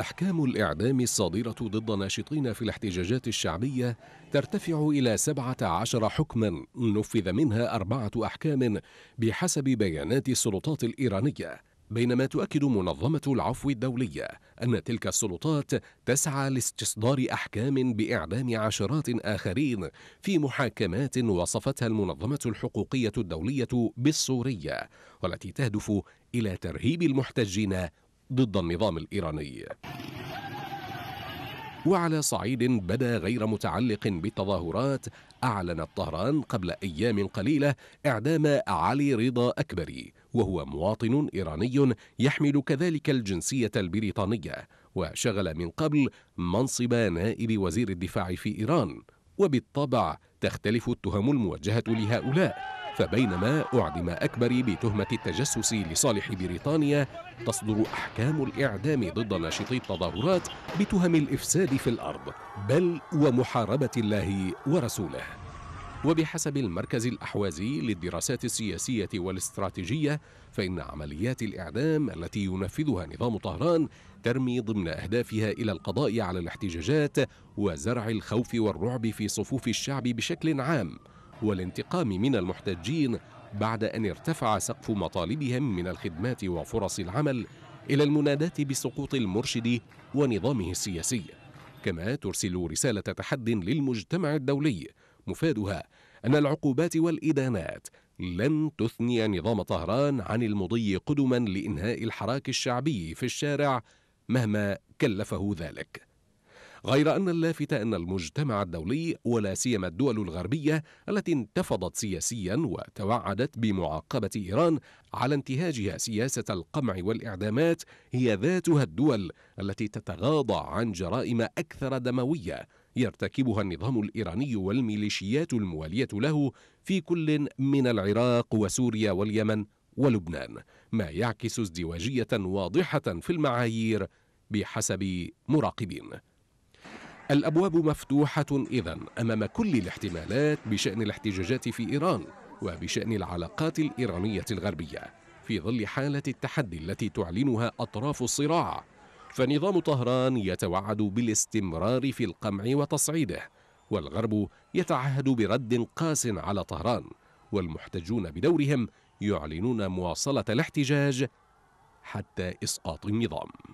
أحكام الإعدام الصادرة ضد ناشطين في الاحتجاجات الشعبية ترتفع إلى 17 حكما نفذ منها أربعة أحكام بحسب بيانات السلطات الإيرانية بينما تؤكد منظمة العفو الدولية أن تلك السلطات تسعى لاستصدار أحكام بإعدام عشرات آخرين في محاكمات وصفتها المنظمة الحقوقية الدولية بالصورية والتي تهدف إلى ترهيب المحتجين ضد النظام الإيراني وعلى صعيد بدا غير متعلق بالتظاهرات أعلنت طهران قبل أيام قليلة إعدام علي رضا أكبري وهو مواطن إيراني يحمل كذلك الجنسية البريطانية وشغل من قبل منصب نائب وزير الدفاع في إيران وبالطبع تختلف التهم الموجهة لهؤلاء فبينما أعدم أكبري بتهمة التجسس لصالح بريطانيا تصدر أحكام الإعدام ضد ناشطي التظاهرات بتهم الإفساد في الأرض بل ومحاربة الله ورسوله وبحسب المركز الأحوازي للدراسات السياسية والاستراتيجية فإن عمليات الإعدام التي ينفذها نظام طهران ترمي ضمن أهدافها إلى القضاء على الاحتجاجات وزرع الخوف والرعب في صفوف الشعب بشكل عام والانتقام من المحتجين بعد أن ارتفع سقف مطالبهم من الخدمات وفرص العمل إلى المناداة بسقوط المرشد ونظامه السياسي كما ترسل رسالة تحد للمجتمع الدولي مفادها أن العقوبات والإدانات لن تثني نظام طهران عن المضي قدما لإنهاء الحراك الشعبي في الشارع مهما كلفه ذلك غير أن اللافت أن المجتمع الدولي ولا سيما الدول الغربية التي انتفضت سياسيا وتوعدت بمعاقبة إيران على انتهاجها سياسة القمع والإعدامات هي ذاتها الدول التي تتغاضى عن جرائم أكثر دموية يرتكبها النظام الإيراني والميليشيات الموالية له في كل من العراق وسوريا واليمن ولبنان ما يعكس ازدواجية واضحة في المعايير بحسب مراقبين الابواب مفتوحه اذا امام كل الاحتمالات بشان الاحتجاجات في ايران وبشان العلاقات الايرانيه الغربيه في ظل حاله التحدي التي تعلنها اطراف الصراع فنظام طهران يتوعد بالاستمرار في القمع وتصعيده والغرب يتعهد برد قاس على طهران والمحتجون بدورهم يعلنون مواصله الاحتجاج حتى اسقاط النظام